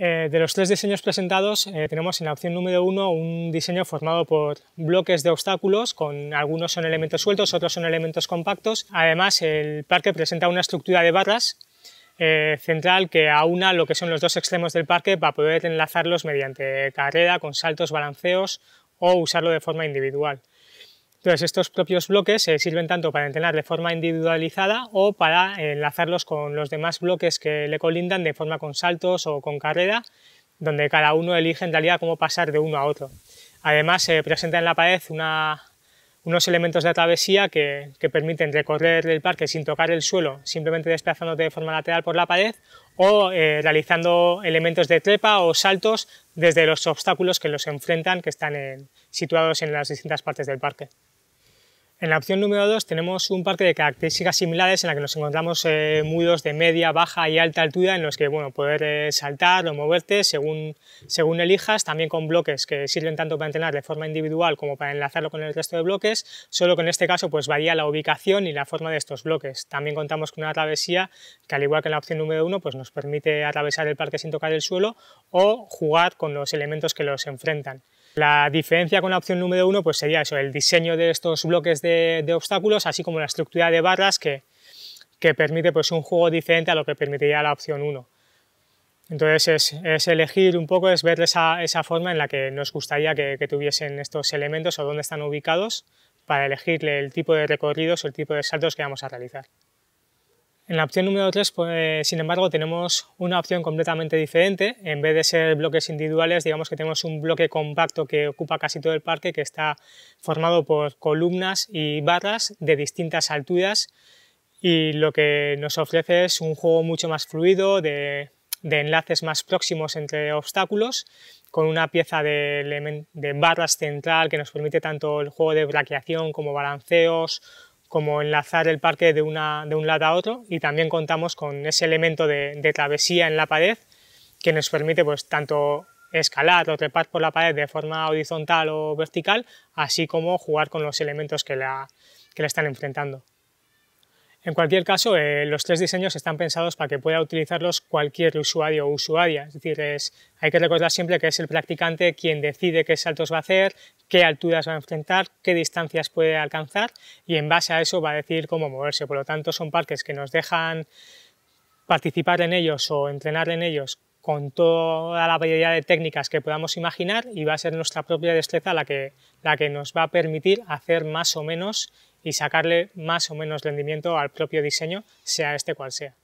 Eh, de los tres diseños presentados, eh, tenemos en la opción número uno un diseño formado por bloques de obstáculos, con algunos son elementos sueltos, otros son elementos compactos. Además, el parque presenta una estructura de barras eh, central que aúna lo que son los dos extremos del parque para poder enlazarlos mediante carrera, con saltos, balanceos o usarlo de forma individual. Entonces, estos propios bloques sirven tanto para entrenar de forma individualizada o para enlazarlos con los demás bloques que le colindan de forma con saltos o con carrera, donde cada uno elige en realidad cómo pasar de uno a otro. Además, se presentan presenta en la pared unos elementos de travesía que, permiten recorrer el parque sin tocar el suelo, simplemente desplazándote de forma lateral por la pared o eh, realizando elementos de trepa o saltos desde los obstáculos que los enfrentan, que están situados en las distintas partes del parque. En la opción número 2 tenemos un parque de características similares en la que nos encontramos eh, mudos de media, baja y alta altura en los que bueno, poder eh, saltar o moverte según, elijas, también con bloques que sirven tanto para entrenar de forma individual como para enlazarlo con el resto de bloques, solo que en este caso pues varía la ubicación y la forma de estos bloques. También contamos con una travesía que al igual que en la opción número 1 pues nos permite atravesar el parque sin tocar el suelo o jugar con los elementos que los enfrentan. La diferencia con la opción número uno pues sería eso, el diseño de estos bloques de, obstáculos, así como la estructura de barras que, que, permite pues, un juego diferente a lo que permitiría la opción 1. Entonces es, elegir un poco, es ver esa, forma en la que nos gustaría que, que, tuviesen estos elementos o dónde están ubicados para elegirle el tipo de recorridos o el tipo de saltos que vamos a realizar. En la opción número 3, pues, sin embargo, tenemos una opción completamente diferente. En vez de ser bloques individuales, digamos que tenemos un bloque compacto que ocupa casi todo el parque, que está formado por columnas y barras de distintas alturas y lo que nos ofrece es un juego mucho más fluido, de, enlaces más próximos entre obstáculos, con una pieza de, de barras central que nos permite tanto el juego de braqueación como balanceos, como enlazar el parque de, un lado a otro y también contamos con ese elemento de, travesía en la pared que nos permite pues tanto escalar o trepar por la pared de forma horizontal o vertical, así como jugar con los elementos que la están enfrentando. En cualquier caso, eh, los tres diseños están pensados para que pueda utilizarlos cualquier usuario o usuaria. Es decir, hay que recordar siempre que es el practicante quien decide qué saltos va a hacer, qué alturas va a enfrentar, qué distancias puede alcanzar y en base a eso va a decir cómo moverse. Por lo tanto, son parques que nos dejan participar en ellos o entrenar en ellos con toda la variedad de técnicas que podamos imaginar y va a ser nuestra propia destreza la que, la que nos va a permitir hacer más o menos y sacarle más o menos rendimiento al propio diseño, sea este cual sea.